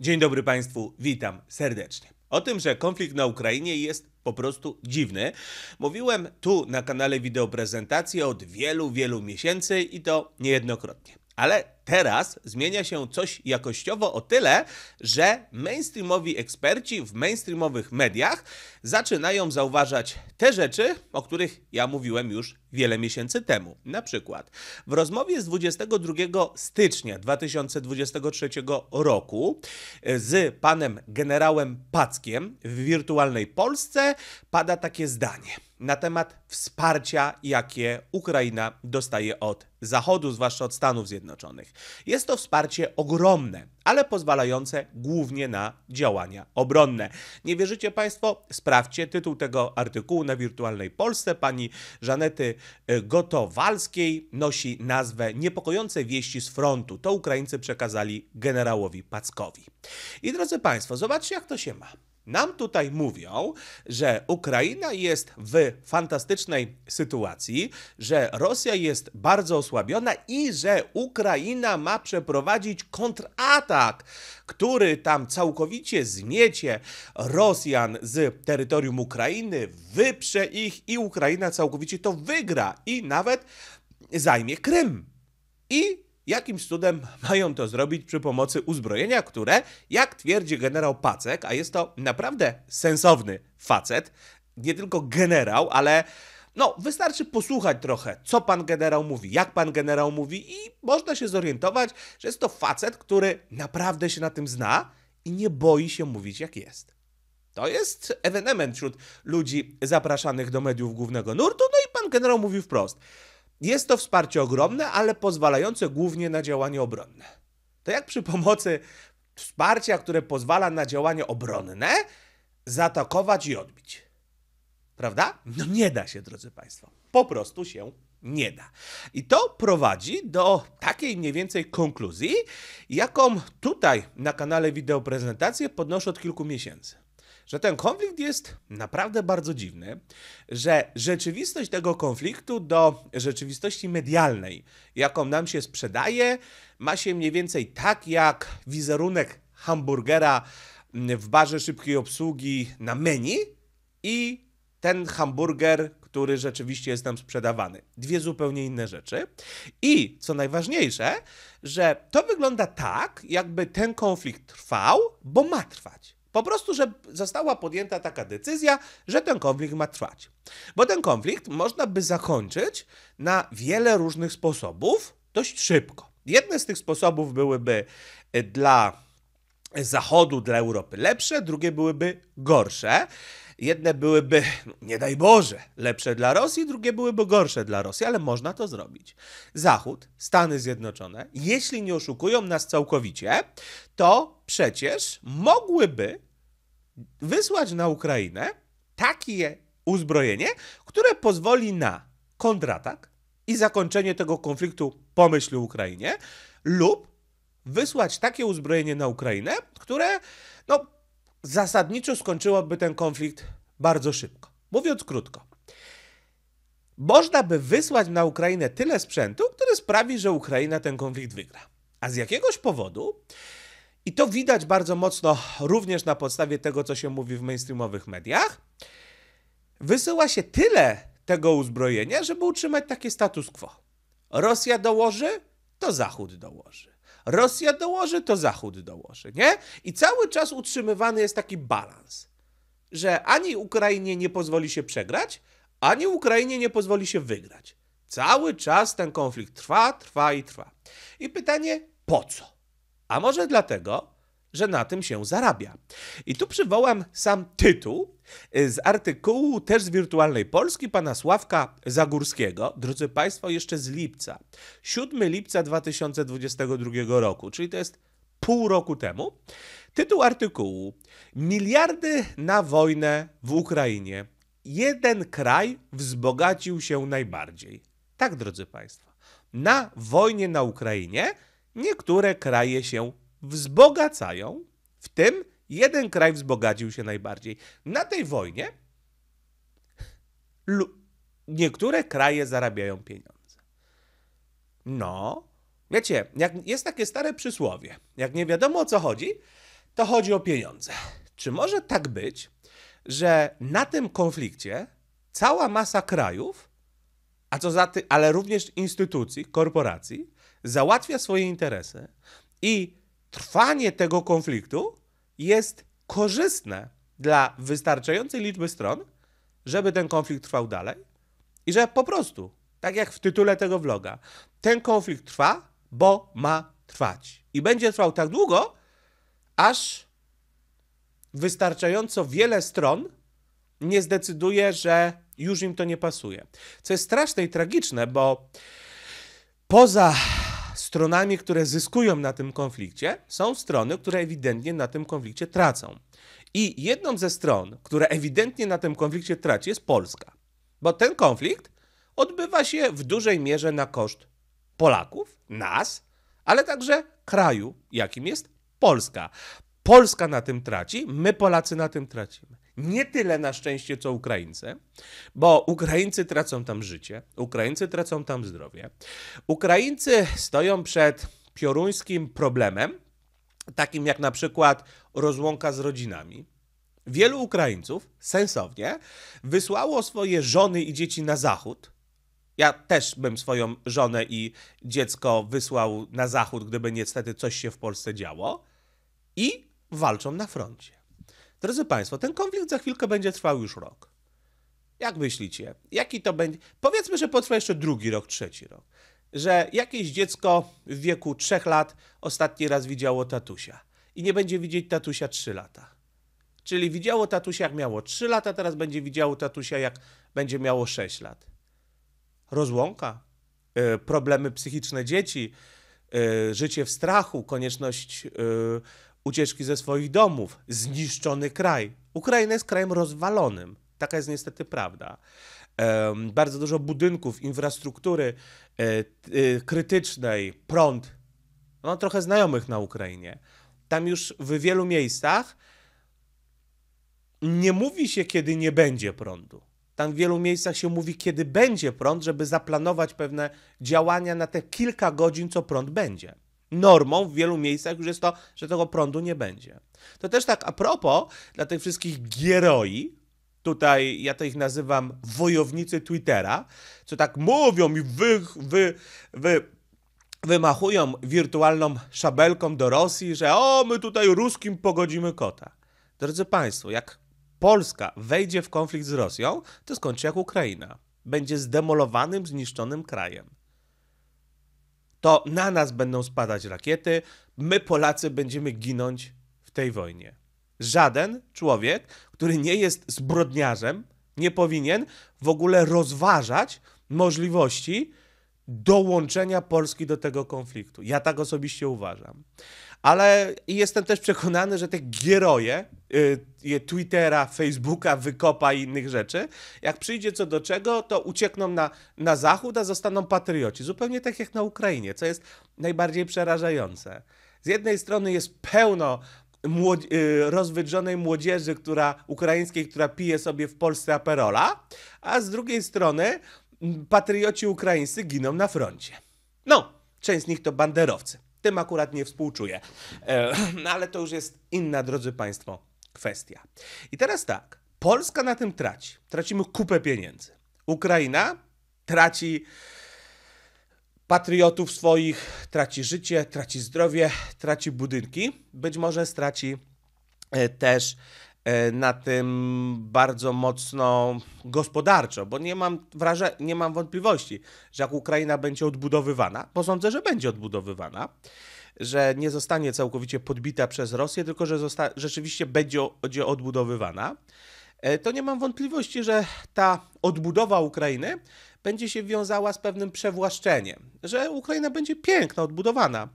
Dzień dobry Państwu, witam serdecznie. O tym, że konflikt na Ukrainie jest po prostu dziwny, mówiłem tu na kanale wideoprezentacji od wielu, wielu miesięcy i to niejednokrotnie. Ale teraz zmienia się coś jakościowo o tyle, że mainstreamowi eksperci w mainstreamowych mediach zaczynają zauważać te rzeczy, o których ja mówiłem już wiele miesięcy temu. Na przykład w rozmowie z 22 stycznia 2023 roku e, z panem generałem Packiem w wirtualnej Polsce pada takie zdanie na temat wsparcia, jakie Ukraina dostaje od Zachodu, zwłaszcza od Stanów Zjednoczonych. Jest to wsparcie ogromne, ale pozwalające głównie na działania obronne. Nie wierzycie Państwo? Sprawdźcie tytuł tego artykułu na Wirtualnej Polsce pani Żanety y, Gotowalskiej. Nosi nazwę Niepokojące wieści z frontu. To Ukraińcy przekazali generałowi Packowi. I drodzy Państwo, zobaczcie jak to się ma. Nam tutaj mówią, że Ukraina jest w fantastycznej sytuacji, że Rosja jest bardzo osłabiona i że Ukraina ma przeprowadzić kontratak, który tam całkowicie zmiecie Rosjan z terytorium Ukrainy, wyprze ich i Ukraina całkowicie to wygra i nawet zajmie Krym. I Jakim cudem mają to zrobić przy pomocy uzbrojenia, które, jak twierdzi generał Pacek, a jest to naprawdę sensowny facet, nie tylko generał, ale no, wystarczy posłuchać trochę, co pan generał mówi, jak pan generał mówi, i można się zorientować, że jest to facet, który naprawdę się na tym zna i nie boi się mówić, jak jest. To jest ewenement wśród ludzi zapraszanych do mediów głównego nurtu, no i pan generał mówi wprost. Jest to wsparcie ogromne, ale pozwalające głównie na działanie obronne. To jak przy pomocy wsparcia, które pozwala na działanie obronne, zaatakować i odbić. Prawda? No nie da się, drodzy Państwo. Po prostu się nie da. I to prowadzi do takiej mniej więcej konkluzji, jaką tutaj na kanale prezentację podnoszę od kilku miesięcy że ten konflikt jest naprawdę bardzo dziwny, że rzeczywistość tego konfliktu do rzeczywistości medialnej, jaką nam się sprzedaje, ma się mniej więcej tak jak wizerunek hamburgera w barze szybkiej obsługi na menu i ten hamburger, który rzeczywiście jest nam sprzedawany. Dwie zupełnie inne rzeczy. I co najważniejsze, że to wygląda tak, jakby ten konflikt trwał, bo ma trwać. Po prostu, że została podjęta taka decyzja, że ten konflikt ma trwać. Bo ten konflikt można by zakończyć na wiele różnych sposobów dość szybko. Jedne z tych sposobów byłyby y, dla Zachodu, dla Europy lepsze, drugie byłyby gorsze. Jedne byłyby, nie daj Boże, lepsze dla Rosji, drugie byłyby gorsze dla Rosji, ale można to zrobić. Zachód, Stany Zjednoczone, jeśli nie oszukują nas całkowicie, to przecież mogłyby wysłać na Ukrainę takie uzbrojenie, które pozwoli na kontratak i zakończenie tego konfliktu po myśli Ukrainie lub wysłać takie uzbrojenie na Ukrainę, które no, zasadniczo skończyłoby ten konflikt bardzo szybko. Mówiąc krótko, można by wysłać na Ukrainę tyle sprzętu, który sprawi, że Ukraina ten konflikt wygra. A z jakiegoś powodu i to widać bardzo mocno również na podstawie tego, co się mówi w mainstreamowych mediach. Wysyła się tyle tego uzbrojenia, żeby utrzymać takie status quo. Rosja dołoży, to Zachód dołoży. Rosja dołoży, to Zachód dołoży, nie? I cały czas utrzymywany jest taki balans, że ani Ukrainie nie pozwoli się przegrać, ani Ukrainie nie pozwoli się wygrać. Cały czas ten konflikt trwa, trwa i trwa. I pytanie, po co? A może dlatego, że na tym się zarabia. I tu przywołam sam tytuł y, z artykułu też z Wirtualnej Polski pana Sławka Zagórskiego, drodzy Państwo, jeszcze z lipca. 7 lipca 2022 roku, czyli to jest pół roku temu. Tytuł artykułu: Miliardy na wojnę w Ukrainie. Jeden kraj wzbogacił się najbardziej. Tak, drodzy Państwo, na wojnie na Ukrainie niektóre kraje się wzbogacają, w tym jeden kraj wzbogacił się najbardziej. Na tej wojnie niektóre kraje zarabiają pieniądze. No, wiecie, jak jest takie stare przysłowie, jak nie wiadomo o co chodzi, to chodzi o pieniądze. Czy może tak być, że na tym konflikcie cała masa krajów, a co za ty, ale również instytucji, korporacji, załatwia swoje interesy i trwanie tego konfliktu jest korzystne dla wystarczającej liczby stron, żeby ten konflikt trwał dalej i że po prostu, tak jak w tytule tego vloga, ten konflikt trwa, bo ma trwać. I będzie trwał tak długo, aż wystarczająco wiele stron nie zdecyduje, że już im to nie pasuje. Co jest straszne i tragiczne, bo poza stronami, które zyskują na tym konflikcie, są strony, które ewidentnie na tym konflikcie tracą. I jedną ze stron, która ewidentnie na tym konflikcie traci, jest Polska. Bo ten konflikt odbywa się w dużej mierze na koszt Polaków, nas, ale także kraju, jakim jest Polska. Polska na tym traci, my Polacy na tym tracimy. Nie tyle na szczęście, co Ukraińcy, bo Ukraińcy tracą tam życie, Ukraińcy tracą tam zdrowie. Ukraińcy stoją przed pioruńskim problemem, takim jak na przykład rozłąka z rodzinami. Wielu Ukraińców sensownie wysłało swoje żony i dzieci na zachód. Ja też bym swoją żonę i dziecko wysłał na zachód, gdyby niestety coś się w Polsce działo. I walczą na froncie. Drodzy Państwo, ten konflikt za chwilkę będzie trwał już rok. Jak myślicie? Jaki to będzie? Powiedzmy, że potrwa jeszcze drugi rok, trzeci rok. Że jakieś dziecko w wieku trzech lat ostatni raz widziało tatusia i nie będzie widzieć tatusia trzy lata. Czyli widziało tatusia jak miało trzy lata, teraz będzie widziało tatusia jak będzie miało sześć lat. Rozłąka, y, problemy psychiczne dzieci, y, życie w strachu, konieczność y, ucieczki ze swoich domów, zniszczony kraj. Ukraina jest krajem rozwalonym. Taka jest niestety prawda. Bardzo dużo budynków, infrastruktury e, e, krytycznej, prąd. No, trochę znajomych na Ukrainie. Tam już w wielu miejscach nie mówi się, kiedy nie będzie prądu. Tam w wielu miejscach się mówi, kiedy będzie prąd, żeby zaplanować pewne działania na te kilka godzin, co prąd będzie normą w wielu miejscach już jest to, że tego prądu nie będzie. To też tak a propos dla tych wszystkich gieroi, tutaj ja to ich nazywam wojownicy Twittera, co tak mówią i wy, wy, wy wymachują wirtualną szabelką do Rosji, że o, my tutaj ruskim pogodzimy kota. Drodzy Państwo, jak Polska wejdzie w konflikt z Rosją, to skończy jak Ukraina. Będzie zdemolowanym, zniszczonym krajem to na nas będą spadać rakiety, my Polacy będziemy ginąć w tej wojnie. Żaden człowiek, który nie jest zbrodniarzem, nie powinien w ogóle rozważać możliwości dołączenia Polski do tego konfliktu. Ja tak osobiście uważam. Ale jestem też przekonany, że te gieroje y, je Twittera, Facebooka, Wykopa i innych rzeczy, jak przyjdzie co do czego, to uciekną na, na zachód, a zostaną patrioci. Zupełnie tak jak na Ukrainie, co jest najbardziej przerażające. Z jednej strony jest pełno y, rozwydrzonej młodzieży, która ukraińskiej, która pije sobie w Polsce aperola, a z drugiej strony patrioci ukraińscy giną na froncie. No, część z nich to banderowcy tym akurat nie współczuję. E, no ale to już jest inna, drodzy Państwo, kwestia. I teraz tak, Polska na tym traci. Tracimy kupę pieniędzy. Ukraina traci patriotów swoich, traci życie, traci zdrowie, traci budynki, być może straci e, też E, na tym bardzo mocno gospodarczo, bo nie mam, wraże- nie mam wątpliwości, że jak Ukraina będzie odbudowywana, bo sądzę, że będzie odbudowywana, że nie zostanie całkowicie podbita przez Rosję, tylko że zosta- rzeczywiście będzie, będzie odbudowywana, e, to nie mam wątpliwości, że ta odbudowa Ukrainy będzie się wiązała z pewnym przewłaszczeniem, że Ukraina będzie piękna, odbudowana,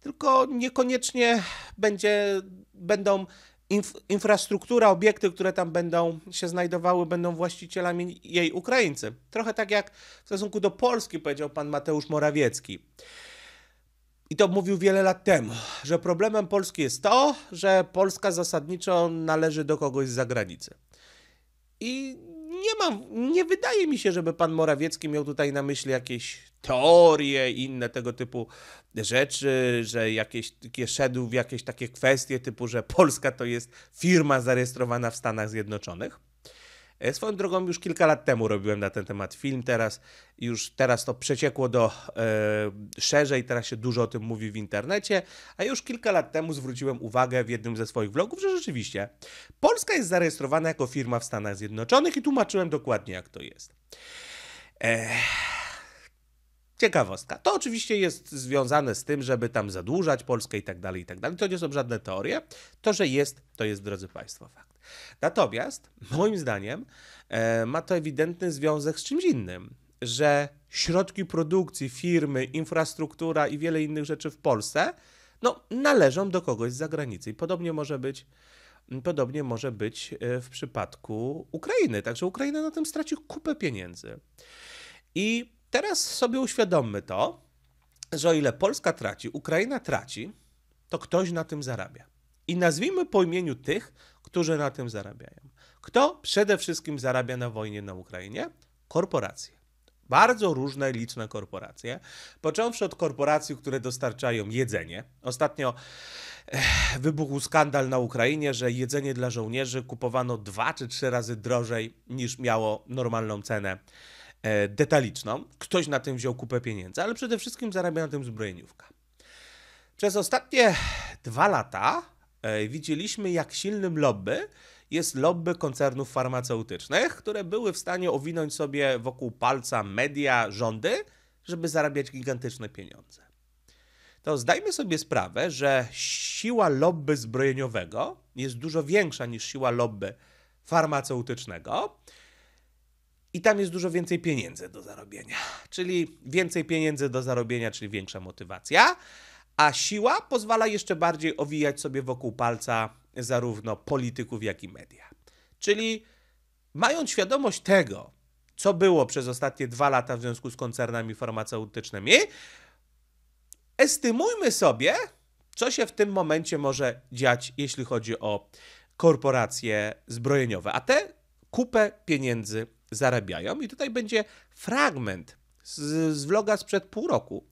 tylko niekoniecznie będzie, będą inf infrastruktura, obiekty, które tam będą się znajdowały, będą właścicielami jej Ukraińcy. Trochę tak jak w stosunku do Polski powiedział pan Mateusz Morawiecki. I to mówił wiele lat temu, że problemem Polski jest to, że Polska zasadniczo należy do kogoś z zagranicy. I nie mam, nie wydaje mi się, żeby pan Morawiecki miał tutaj na myśli jakieś teorie, inne tego typu rzeczy, że jakieś, szedł w jakieś takie kwestie typu, że Polska to jest firma zarejestrowana w Stanach Zjednoczonych. E, swoją drogą już kilka lat temu robiłem na ten temat film, teraz już teraz to przeciekło do e, szerzej, teraz się dużo o tym mówi w internecie, a już kilka lat temu zwróciłem uwagę w jednym ze swoich vlogów, że rzeczywiście Polska jest zarejestrowana jako firma w Stanach Zjednoczonych i tłumaczyłem dokładnie jak to jest. Ech. Ciekawostka. To oczywiście jest związane z tym, żeby tam zadłużać Polskę i tak dalej, i tak dalej. To nie są żadne teorie. To, że jest, to jest, drodzy Państwo, fakt. Natomiast, moim zdaniem, e, ma to ewidentny związek z czymś innym, że środki produkcji, firmy, infrastruktura i wiele innych rzeczy w Polsce, no, należą do kogoś z zagranicy. I podobnie może być podobnie może być e, w przypadku Ukrainy. Także Ukraina na tym straci kupę pieniędzy. I teraz sobie uświadommy to, że o ile Polska traci, Ukraina traci, to ktoś na tym zarabia. I nazwijmy po imieniu tych, którzy na tym zarabiają. Kto przede wszystkim zarabia na wojnie na Ukrainie? Korporacje. Bardzo różne, liczne korporacje. Począwszy od korporacji, które dostarczają jedzenie. Ostatnio eh, wybuchł skandal na Ukrainie, że jedzenie dla żołnierzy kupowano dwa czy trzy razy drożej niż miało normalną cenę E, detaliczną. Ktoś na tym wziął kupę pieniędzy, ale przede wszystkim zarabia na tym zbrojeniówka. Przez ostatnie dwa lata e, widzieliśmy, jak silnym lobby jest lobby koncernów farmaceutycznych, które były w stanie owinąć sobie wokół palca media, rządy, żeby zarabiać gigantyczne pieniądze. To zdajmy sobie sprawę, że siła lobby zbrojeniowego jest dużo większa niż siła lobby farmaceutycznego, i tam jest dużo więcej pieniędzy do zarobienia. Czyli więcej pieniędzy do zarobienia, czyli większa motywacja, a siła pozwala jeszcze bardziej owijać sobie wokół palca zarówno polityków, jak i media. Czyli mając świadomość tego, co było przez ostatnie dwa lata w związku z koncernami farmaceutycznymi, estymujmy sobie, co się w tym momencie może dziać, jeśli chodzi o korporacje zbrojeniowe, a te kupę pieniędzy zarabiają. I tutaj będzie fragment z, z vloga sprzed pół roku,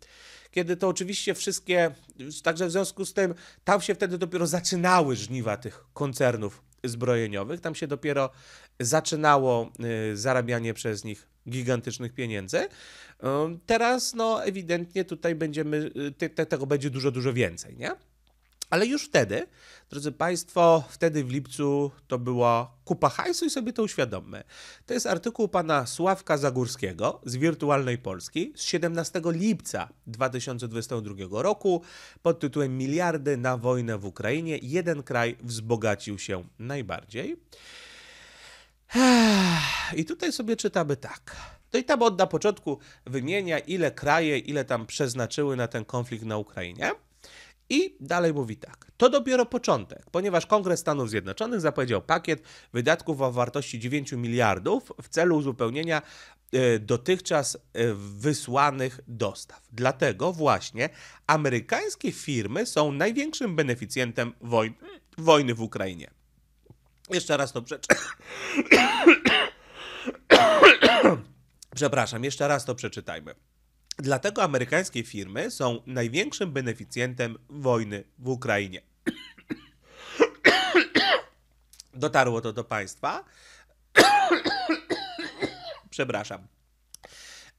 kiedy to oczywiście wszystkie, także w związku z tym, tam się wtedy dopiero zaczynały żniwa tych koncernów zbrojeniowych, tam się dopiero zaczynało y, zarabianie przez nich gigantycznych pieniędzy. Teraz, no, ewidentnie tutaj będziemy, y, te, te, tego będzie dużo, dużo więcej, nie? Ale już wtedy, drodzy Państwo, wtedy w lipcu to była kupa hajsu i sobie to uświadommy. To jest artykuł pana Sławka Zagórskiego z Wirtualnej Polski z 17 lipca 2022 roku pod tytułem Miliardy na wojnę w Ukrainie. Jeden kraj wzbogacił się najbardziej. I tutaj sobie czytamy tak. To i tam od na początku wymienia, ile kraje, ile tam przeznaczyły na ten konflikt na Ukrainie. I dalej mówi tak. To dopiero początek, ponieważ Kongres Stanów Zjednoczonych zapowiedział pakiet wydatków o wartości 9 miliardów w celu uzupełnienia e, dotychczas e, wysłanych dostaw. Dlatego właśnie amerykańskie firmy są największym beneficjentem wojny, wojny w Ukrainie. Jeszcze raz to przeczytam. Przepraszam, jeszcze raz to przeczytajmy. Dlatego amerykańskie firmy są największym beneficjentem wojny w Ukrainie. Dotarło to do państwa. Przepraszam.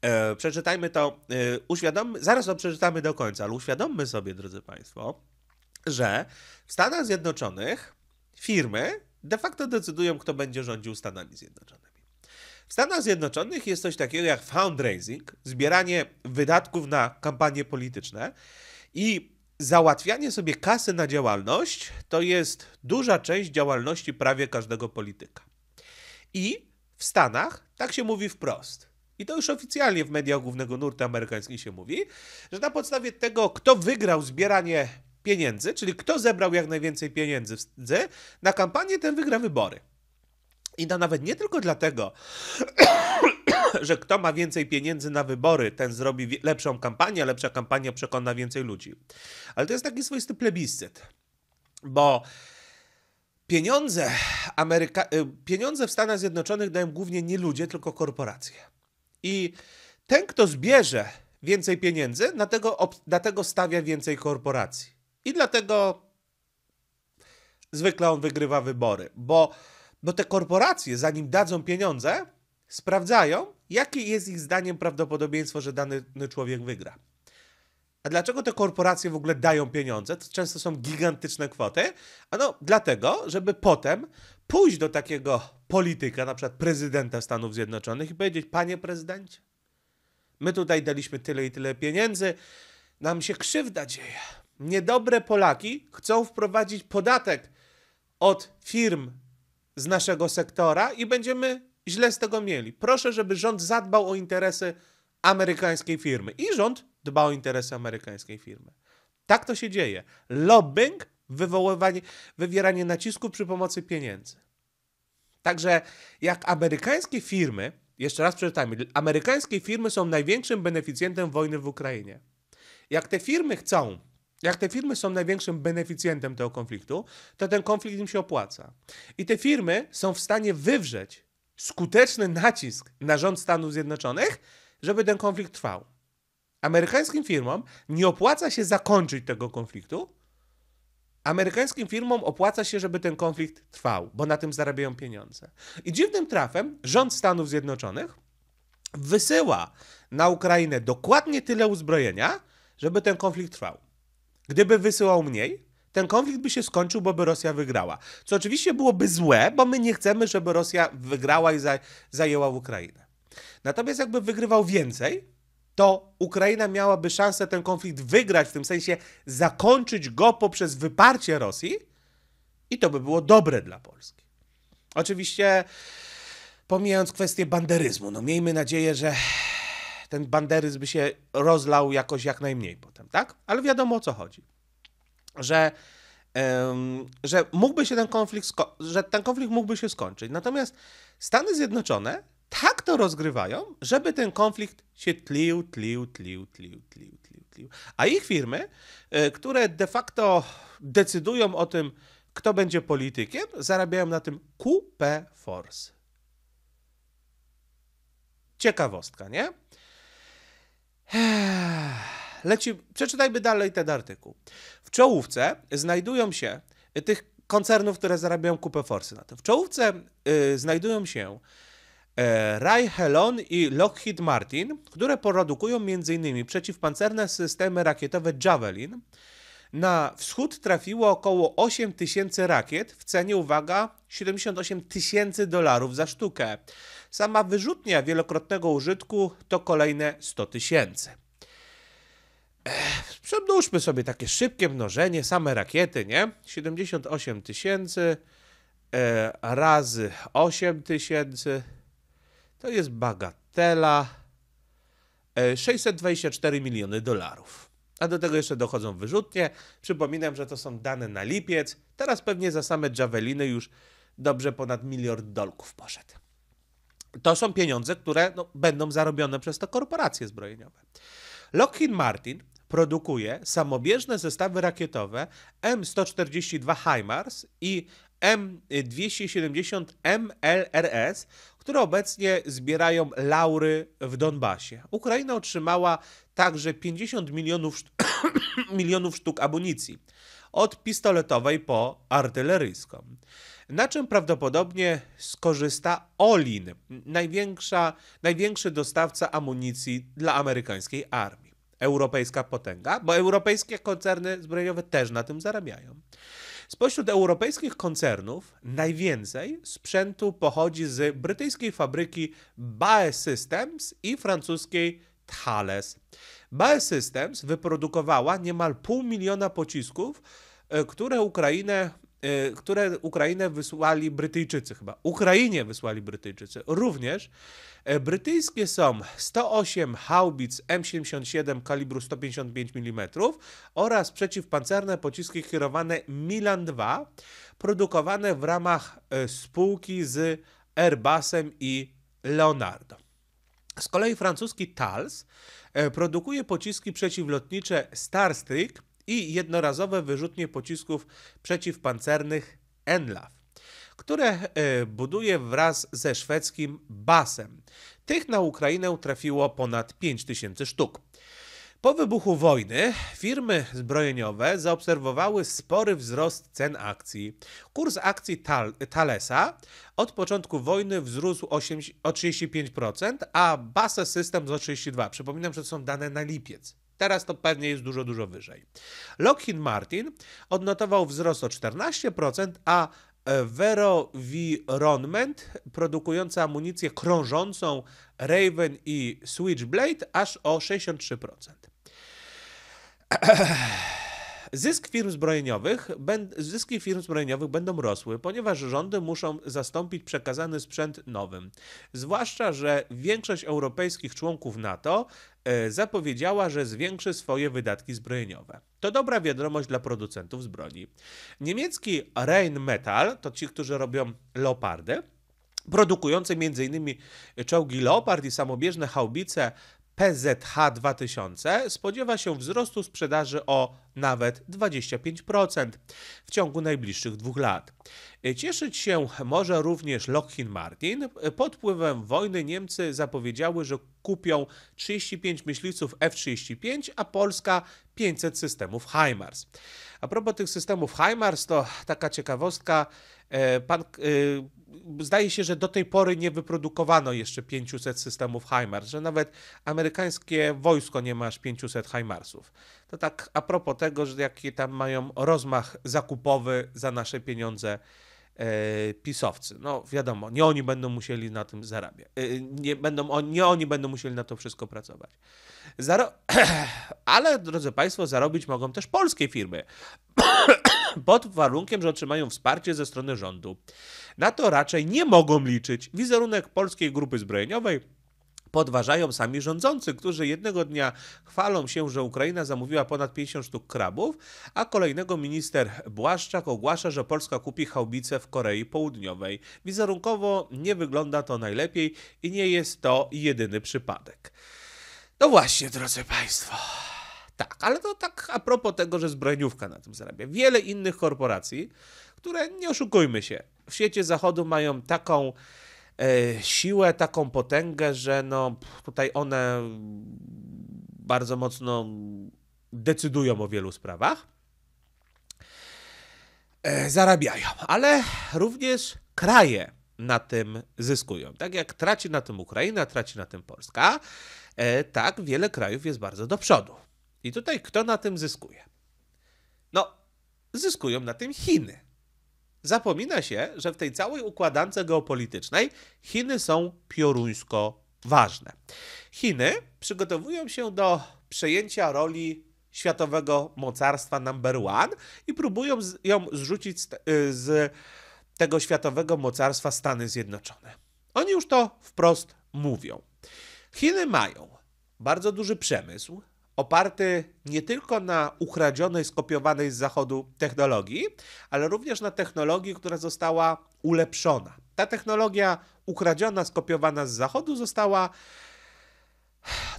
E, przeczytajmy to. E, uświadommy, zaraz to przeczytamy do końca, ale uświadommy sobie, drodzy Państwo, że w Stanach Zjednoczonych firmy de facto decydują, kto będzie rządził Stanami Zjednoczonymi. W Stanach Zjednoczonych jest coś takiego jak fundraising, zbieranie wydatków na kampanie polityczne i załatwianie sobie kasy na działalność to jest duża część działalności prawie każdego polityka. I w Stanach tak się mówi wprost. I to już oficjalnie w mediach głównego nurtu amerykańskiego się mówi, że na podstawie tego, kto wygrał zbieranie pieniędzy, czyli kto zebrał jak najwięcej pieniędzy na kampanię, ten wygra wybory. I to nawet nie tylko dlatego, że kto ma więcej pieniędzy na wybory, ten zrobi lepszą kampanię, lepsza kampania przekona więcej ludzi. Ale to jest taki swoisty plebiscyt, bo pieniądze, Ameryka y, pieniądze w Stanach Zjednoczonych dają głównie nie ludzie, tylko korporacje. I ten, kto zbierze więcej pieniędzy, dlatego, dlatego stawia więcej korporacji. I dlatego zwykle on wygrywa wybory, bo no te korporacje, zanim dadzą pieniądze, sprawdzają, jakie jest ich zdaniem prawdopodobieństwo, że dany człowiek wygra. A dlaczego te korporacje w ogóle dają pieniądze? To często są gigantyczne kwoty. Ano dlatego, żeby potem pójść do takiego polityka, na przykład prezydenta Stanów Zjednoczonych i powiedzieć, panie prezydencie, my tutaj daliśmy tyle i tyle pieniędzy, nam się krzywda dzieje. Niedobre Polaki chcą wprowadzić podatek od firm z naszego sektora i będziemy źle z tego mieli. Proszę, żeby rząd zadbał o interesy amerykańskiej firmy. I rząd dba o interesy amerykańskiej firmy. Tak to się dzieje. Lobbying, wywoływanie, wywieranie nacisku przy pomocy pieniędzy. Także jak amerykańskie firmy, jeszcze raz przeczytajmy, amerykańskie firmy są największym beneficjentem wojny w Ukrainie. Jak te firmy chcą jak te firmy są największym beneficjentem tego konfliktu, to ten konflikt im się opłaca. I te firmy są w stanie wywrzeć skuteczny nacisk na rząd Stanów Zjednoczonych, żeby ten konflikt trwał. Amerykańskim firmom nie opłaca się zakończyć tego konfliktu. Amerykańskim firmom opłaca się, żeby ten konflikt trwał, bo na tym zarabiają pieniądze. I dziwnym trafem rząd Stanów Zjednoczonych wysyła na Ukrainę dokładnie tyle uzbrojenia, żeby ten konflikt trwał. Gdyby wysyłał mniej, ten konflikt by się skończył, bo by Rosja wygrała. Co oczywiście byłoby złe, bo my nie chcemy, żeby Rosja wygrała i zajęła Ukrainę. Natomiast jakby wygrywał więcej, to Ukraina miałaby szansę ten konflikt wygrać, w tym sensie zakończyć go poprzez wyparcie Rosji i to by było dobre dla Polski. Oczywiście pomijając kwestię banderyzmu, no miejmy nadzieję, że ten banderyzm by się rozlał jakoś jak najmniej potem, tak? Ale wiadomo o co chodzi. Że, um, że mógłby się ten konflikt, że ten konflikt mógłby się skończyć. Natomiast Stany Zjednoczone tak to rozgrywają, żeby ten konflikt się tlił, tlił, tlił, tlił, tlił, tlił. tlił. A ich firmy, e, które de facto decydują o tym, kto będzie politykiem, zarabiają na tym kupę Force. Ciekawostka, nie? Leci, przeczytajmy dalej ten artykuł. W czołówce znajdują się y, tych koncernów, które zarabiają kupę forsy na tym. W czołówce y, znajdują się e, Ray Helon i Lockheed Martin, które produkują m.in. przeciwpancerne systemy rakietowe Javelin. Na wschód trafiło około 8 tysięcy rakiet w cenie, uwaga, 78 tysięcy dolarów za sztukę. Sama wyrzutnia wielokrotnego użytku to kolejne 100 tysięcy. Przedłużmy sobie takie szybkie mnożenie, same rakiety, nie? 78 tysięcy e, razy 8 tysięcy to jest bagatela 624 e, miliony dolarów. A do tego jeszcze dochodzą wyrzutnie. Przypominam, że to są dane na lipiec. Teraz pewnie za same Javeliny już dobrze ponad miliard dolków poszedł to są pieniądze, które no, będą zarobione przez te korporacje zbrojeniowe. Lockheed Martin produkuje samobieżne zestawy rakietowe M142 HIMARS i M270 MLRS, które obecnie zbierają laury w Donbasie. Ukraina otrzymała także 50 milionów, szt milionów sztuk amunicji, od pistoletowej po artyleryjską na czym prawdopodobnie skorzysta Olin, największa, największy dostawca amunicji dla amerykańskiej armii. Europejska potęga, bo europejskie koncerny zbrojeniowe też na tym zarabiają. Spośród europejskich koncernów najwięcej sprzętu pochodzi z brytyjskiej fabryki Bae Systems i francuskiej Thales. Bae Systems wyprodukowała niemal pół miliona pocisków, e, które Ukrainę Y, które Ukrainę wysłali Brytyjczycy chyba. Ukrainie wysłali Brytyjczycy. Również e, brytyjskie są 108 haubic M77 kalibru 155 mm oraz przeciwpancerne pociski kierowane Milan 2 produkowane w ramach e, spółki z Airbusem i Leonardo. Z kolei francuski TALS e, produkuje pociski przeciwlotnicze Starstrike i jednorazowe wyrzutnie pocisków przeciwpancernych ENLAW, które e, buduje wraz ze szwedzkim BASem. Tych na Ukrainę trafiło ponad 5000 sztuk. Po wybuchu wojny firmy zbrojeniowe zaobserwowały spory wzrost cen akcji. Kurs akcji Tal Thalesa od początku wojny wzrósł o 35%, a Base System o 32%. Przypominam, że to są dane na lipiec. Teraz to pewnie jest dużo, dużo wyżej. Lockheed Martin odnotował wzrost o 14%, a e, Verovironment, produkująca amunicję krążącą Raven i Switchblade, aż o 63%. Zysk firm zbrojeniowych, zyski firm zbrojeniowych będą rosły, ponieważ rządy muszą zastąpić przekazany sprzęt nowym. Zwłaszcza, że większość europejskich członków NATO e, zapowiedziała, że zwiększy swoje wydatki zbrojeniowe. To dobra wiadomość dla producentów zbroi. Niemiecki Metal, to ci, którzy robią leopardy, produkujący m.in. czołgi Leopard i samobieżne haubice PZH 2000 spodziewa się wzrostu sprzedaży o nawet 25% w ciągu najbliższych dwóch lat. Cieszyć się może również Lockheed Martin. Pod wpływem wojny Niemcy zapowiedziały, że kupią 35 myśliwców F-35, a Polska 500 systemów HIMARS. A propos tych systemów HIMARS, to taka ciekawostka. E, pan e, zdaje się, że do tej pory nie wyprodukowano jeszcze 500 systemów HIMARS, że nawet amerykańskie wojsko nie ma aż 500 HIMARSów. To tak a propos tego, że jaki tam mają rozmach zakupowy za nasze pieniądze e, pisowcy. No wiadomo, nie oni będą musieli na tym zarabiać. E, nie, będą, on, nie oni będą musieli na to wszystko pracować. Zaro Ale, drodzy Państwo, zarobić mogą też polskie firmy. pod warunkiem, że otrzymają wsparcie ze strony rządu. Na to raczej nie mogą liczyć. Wizerunek polskiej grupy zbrojeniowej podważają sami rządzący, którzy jednego dnia chwalą się, że Ukraina zamówiła ponad 50 sztuk krabów, a kolejnego minister Błaszczak ogłasza, że Polska kupi chałbice w Korei Południowej. Wizerunkowo nie wygląda to najlepiej i nie jest to jedyny przypadek. No właśnie, drodzy Państwo. Tak, ale to tak a propos tego, że zbrojniówka na tym zarabia. Wiele innych korporacji, które nie oszukujmy się, w świecie zachodu mają taką e, siłę, taką potęgę, że no, tutaj one bardzo mocno decydują o wielu sprawach. E, zarabiają, ale również kraje na tym zyskują. Tak jak traci na tym Ukraina, traci na tym Polska, e, tak wiele krajów jest bardzo do przodu. I tutaj kto na tym zyskuje? No, zyskują na tym Chiny. Zapomina się, że w tej całej układance geopolitycznej Chiny są pioruńsko ważne. Chiny przygotowują się do przejęcia roli światowego mocarstwa number one i próbują ją zrzucić y, z, tego światowego mocarstwa Stany Zjednoczone. Oni już to wprost mówią. Chiny mają bardzo duży przemysł, oparty nie tylko na ukradzionej, skopiowanej z zachodu technologii, ale również na technologii, która została ulepszona. Ta technologia ukradziona, skopiowana z zachodu została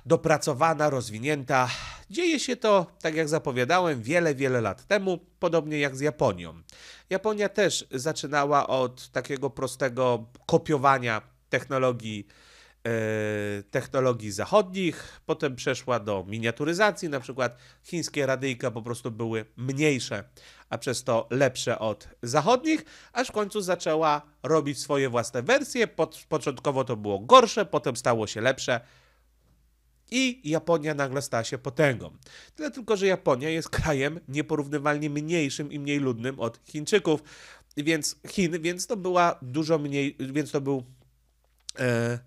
dopracowana, rozwinięta. Dzieje się to, tak jak zapowiadałem, wiele, wiele lat temu, podobnie jak z Japonią. Japonia też zaczynała od takiego prostego kopiowania technologii E, technologii zachodnich, potem przeszła do miniaturyzacji, na przykład chińskie radyjka po prostu były mniejsze, a przez to lepsze od zachodnich, aż w końcu zaczęła robić swoje własne wersje. Początkowo to było gorsze, potem stało się lepsze. I Japonia nagle stała się potęgą. Tyle tylko, że Japonia jest krajem nieporównywalnie mniejszym i mniej ludnym od Chińczyków, więc Chin, więc to była dużo mniej, więc to był. E,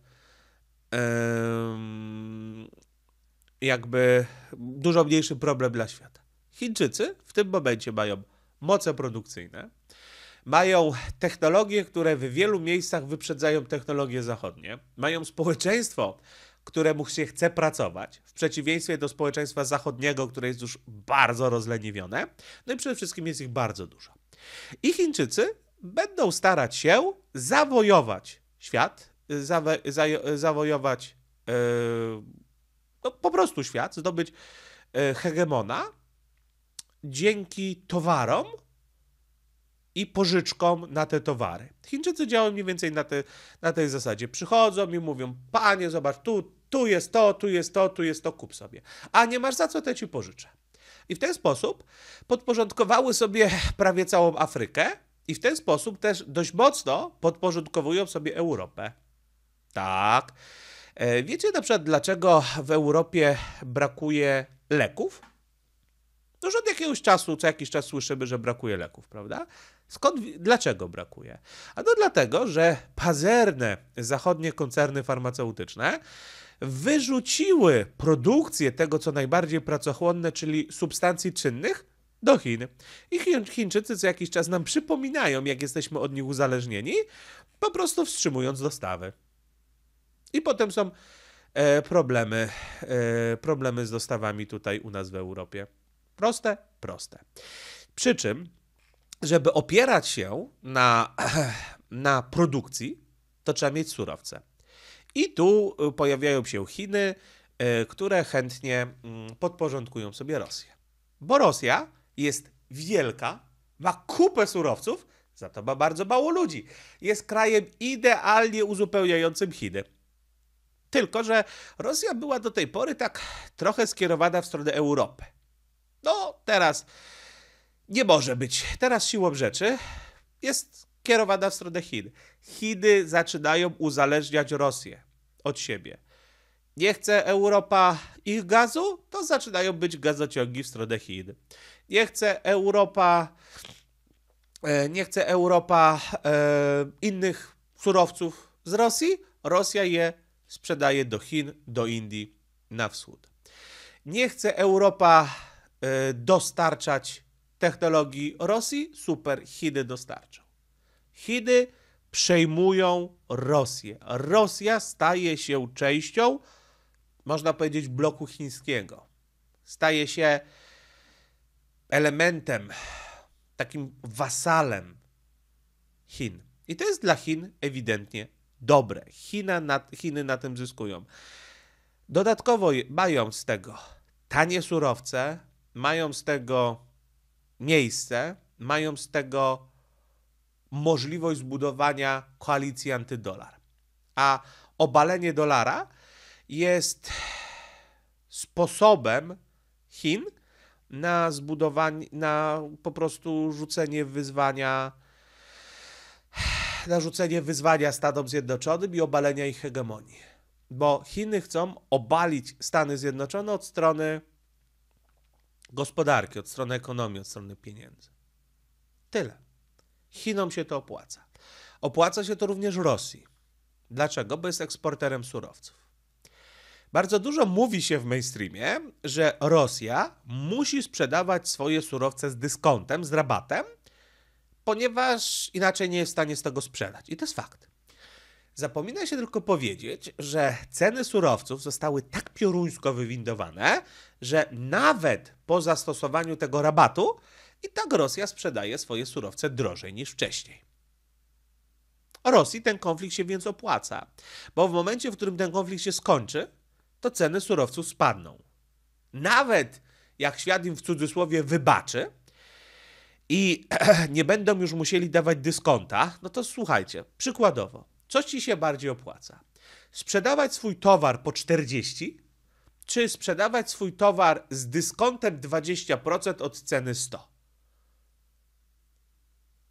jakby dużo mniejszy problem dla świata. Chińczycy w tym momencie mają moce produkcyjne, mają technologie, które w wielu miejscach wyprzedzają technologie zachodnie, mają społeczeństwo, któremu się chce pracować, w przeciwieństwie do społeczeństwa zachodniego, które jest już bardzo rozleniwione, no i przede wszystkim jest ich bardzo dużo. I Chińczycy będą starać się zawojować świat, zawe, zawojować yy, no, po prostu świat, zdobyć yy, hegemona dzięki towarom i pożyczkom na te towary. Chińczycy działają mniej więcej na, te, na tej zasadzie. Przychodzą i mówią, panie zobacz, tu, tu jest to, tu jest to, tu jest to, kup sobie. A nie masz za co, te ci pożyczę. I w ten sposób podporządkowały sobie prawie całą Afrykę i w ten sposób też dość mocno podporządkowują sobie Europę. Tak. E, wiecie na przykład, dlaczego w Europie brakuje leków? No, że od jakiegoś czasu, co jakiś czas słyszymy, że brakuje leków, prawda? Skąd, dlaczego brakuje? A no dlatego, że pazerne zachodnie koncerny farmaceutyczne wyrzuciły produkcję tego, co najbardziej pracochłonne, czyli substancji czynnych, do Chin. I Chińczycy co jakiś czas nam przypominają, jak jesteśmy od nich uzależnieni, po prostu wstrzymując dostawy. I potem są e, problemy, e, problemy z dostawami tutaj u nas w Europie. Proste, proste. Przy czym, żeby opierać się na, na produkcji, to trzeba mieć surowce. I tu e, pojawiają się Chiny, które chętnie mm, podporządkują sobie Rosję. Bo Rosja jest wielka, ma kupę surowców, za to ma bardzo mało ludzi. Jest krajem idealnie uzupełniającym Chiny. Tylko, że Rosja była do tej pory tak trochę skierowana w stronę Europy. No, teraz nie może być. Teraz siłą rzeczy jest kierowana w stronę Chin. Chiny zaczynają uzależniać Rosję od siebie. Nie chce Europa ich gazu, to zaczynają być gazociągi w stronę Chin. Nie chce Europa, e, nie chce Europa e, innych surowców z Rosji, Rosja je sprzedaje do Chin, do Indii, na wschód. Nie chce Europa e, dostarczać technologii Rosji, super Chiny dostarczą. Chiny przejmują Rosję. Rosja staje się częścią, można powiedzieć, bloku chińskiego. Staje się elementem, takim wasalem Chin. I to jest dla Chin ewidentnie dobre. na, Chiny na tym zyskują. Dodatkowo mają z tego tanie surowce, mają z tego miejsce, mają z tego możliwość zbudowania koalicji antydolar. A obalenie dolara jest sposobem Chin na zbudowanie, na po prostu rzucenie wyzwania narzucenie wyzwania Stanom Zjednoczonym i obalenia ich hegemonii. Bo Chiny chcą obalić Stany Zjednoczone od strony gospodarki, od strony ekonomii, od strony pieniędzy. Tyle. Chinom się to opłaca. Opłaca się to również Rosji. Dlaczego? Bo jest eksporterem surowców. Bardzo dużo mówi się w mainstreamie, że Rosja musi sprzedawać swoje surowce z dyskontem, z rabatem, ponieważ inaczej nie jest w stanie z tego sprzedać. I to jest fakt. Zapomina się tylko powiedzieć, że ceny surowców zostały tak pioruńsko wywindowane, że nawet po zastosowaniu tego rabatu i tak Rosja sprzedaje swoje surowce drożej niż wcześniej. Rosji ten konflikt się więc opłaca, bo w momencie, w którym ten konflikt się skończy, to ceny surowców spadną. Nawet jak świat im w cudzysłowie wybaczy, i nie będą już musieli dawać dyskonta, no to słuchajcie, przykładowo, co ci się bardziej opłaca? Sprzedawać swój towar po 40, czy sprzedawać swój towar z dyskontem 20% od ceny 100?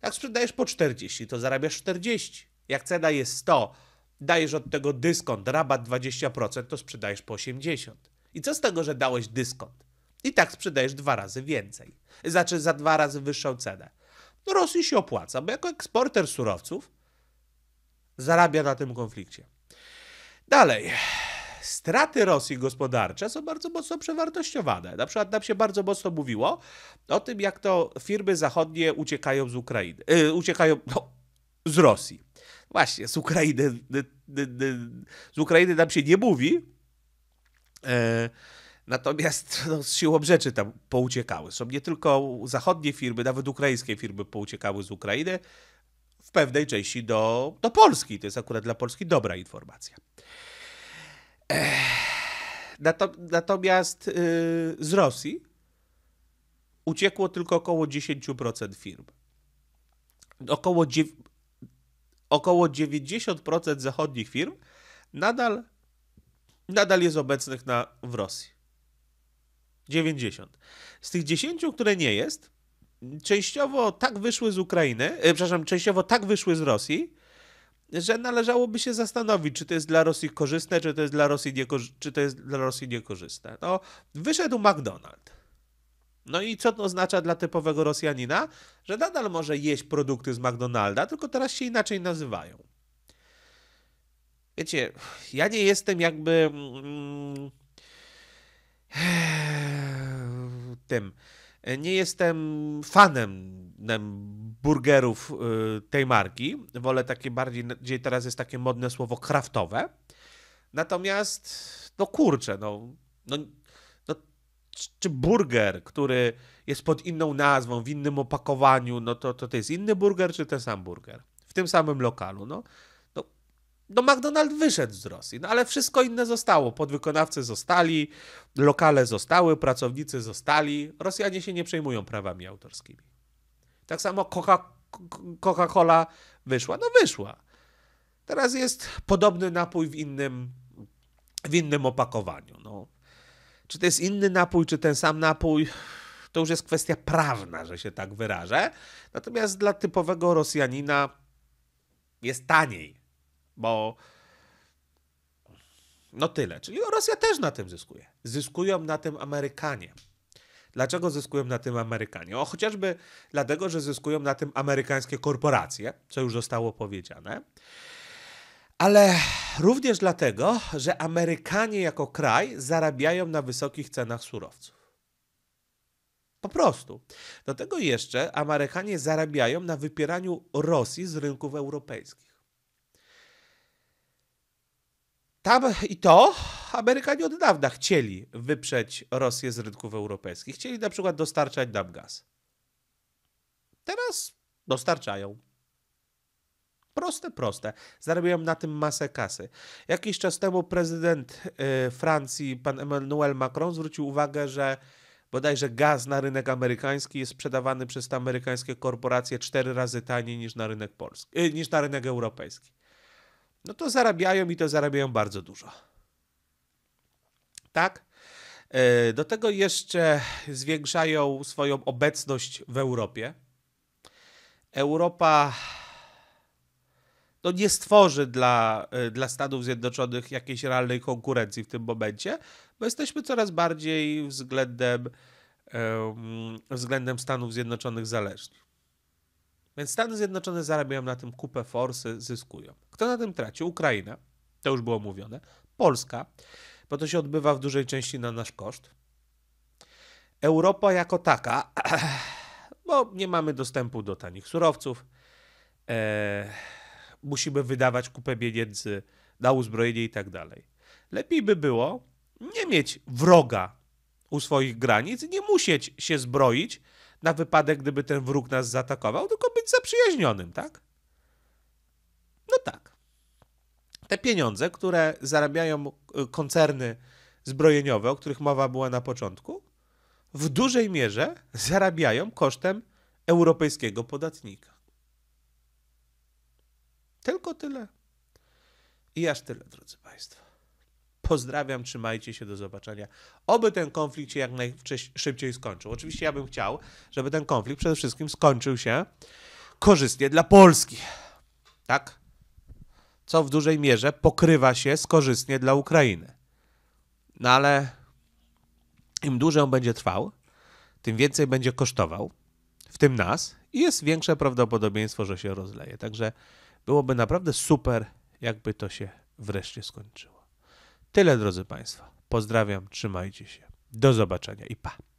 Jak sprzedajesz po 40, to zarabiasz 40. Jak cena jest 100, dajesz od tego dyskont, rabat 20%, to sprzedajesz po 80. I co z tego, że dałeś dyskont? I tak sprzedajesz dwa razy więcej. Znaczy za dwa razy wyższą cenę. No Rosji się opłaca, bo jako eksporter surowców zarabia na tym konflikcie. Dalej. Straty Rosji gospodarcze są bardzo mocno przewartościowane. Na przykład nam się bardzo mocno mówiło o tym, jak to firmy zachodnie uciekają z Ukrainy. Yy, uciekają no, z Rosji. Właśnie, z Ukrainy, y, y, y, z Ukrainy nam się nie mówi. Yy, Natomiast no, z siłą rzeczy tam pouciekały. Są nie tylko zachodnie firmy, nawet ukraińskie firmy pouciekały z Ukrainy, w pewnej części do, do Polski. To jest akurat dla Polski dobra informacja. Natomiast y, z Rosji uciekło tylko około 10% firm. Około, około 90% zachodnich firm nadal, nadal jest obecnych na, w Rosji. 90. Z tych 10, które nie jest, częściowo tak wyszły z Ukrainy, e, przepraszam, częściowo tak wyszły z Rosji, że należałoby się zastanowić, czy to jest dla Rosji korzystne, czy to jest dla Rosji, czy to jest dla Rosji niekorzystne. No, wyszedł McDonald's. No i co to oznacza dla typowego Rosjanina? Że nadal może jeść produkty z McDonalda, tylko teraz się inaczej nazywają. Wiecie, ja nie jestem jakby. Mm, Eee, tym. E, nie jestem fanem burgerów e, tej marki. Wolę takie bardziej, gdzie teraz jest takie modne słowo kraftowe. Natomiast, no kurczę, no, no, no, czy burger, który jest pod inną nazwą, w innym opakowaniu, no to, to to jest inny burger, czy ten sam burger? W tym samym lokalu, no no McDonald's wyszedł z Rosji, no ale wszystko inne zostało. Podwykonawcy zostali, lokale zostały, pracownicy zostali. Rosjanie się nie przejmują prawami autorskimi. Tak samo Coca-Cola wyszła. No wyszła. Teraz jest podobny napój w innym, w innym opakowaniu. No. Czy to jest inny napój, czy ten sam napój? To już jest kwestia prawna, że się tak wyrażę. Natomiast dla typowego Rosjanina jest taniej bo no tyle. Czyli Rosja też na tym zyskuje. Zyskują na tym Amerykanie. Dlaczego zyskują na tym Amerykanie? O, chociażby dlatego, że zyskują na tym amerykańskie korporacje, co już zostało powiedziane, ale również dlatego, że Amerykanie jako kraj zarabiają na wysokich cenach surowców. Po prostu. Do tego jeszcze Amerykanie zarabiają na wypieraniu Rosji z rynków europejskich. Tam i to Amerykanie od dawna chcieli wyprzeć Rosję z rynków europejskich. Chcieli na przykład dostarczać nam gaz. Teraz dostarczają. Proste, proste. Zarabiają na tym masę kasy. Jakiś czas temu prezydent y, Francji, pan Emmanuel Macron, zwrócił uwagę, że bodajże gaz na rynek amerykański jest sprzedawany przez te amerykańskie korporacje cztery razy taniej niż na rynek polski, y, niż na rynek europejski no to zarabiają i to zarabiają bardzo dużo. Tak? E, do tego jeszcze zwiększają swoją obecność w Europie. Europa no nie stworzy dla, e, dla Stanów Zjednoczonych jakiejś realnej konkurencji w tym momencie, bo jesteśmy coraz bardziej względem, względem Stanów Zjednoczonych zależni. Więc Stany Zjednoczone zarabiają na tym kupę forsy, zyskują. Kto na tym traci? Ukraina, to już było mówione, Polska, bo to się odbywa w dużej części na nasz koszt. Europa jako taka, bo nie mamy dostępu do tanich surowców, e, musimy wydawać kupę pieniędzy na uzbrojenie i tak dalej. Lepiej by było nie mieć wroga u swoich granic, nie musieć się zbroić na wypadek, gdyby ten wróg nas zaatakował, tylko być zaprzyjaźnionym, tak? No tak. Te pieniądze, które zarabiają e, koncerny zbrojeniowe, o których mowa była na początku, w dużej mierze zarabiają kosztem europejskiego podatnika. Tylko tyle. I aż tyle, drodzy Państwo. Pozdrawiam, trzymajcie się, do zobaczenia. Oby ten konflikt się jak najszybciej skończył. Oczywiście ja bym chciał, żeby ten konflikt przede wszystkim skończył się korzystnie dla Polski. Tak? co w dużej mierze pokrywa się z korzystnie dla Ukrainy. No ale im dłużej on będzie trwał, tym więcej będzie kosztował, w tym nas, i jest większe prawdopodobieństwo, że się rozleje. Także byłoby naprawdę super, jakby to się wreszcie skończyło. Tyle, drodzy Państwo. Pozdrawiam, trzymajcie się. Do zobaczenia i pa.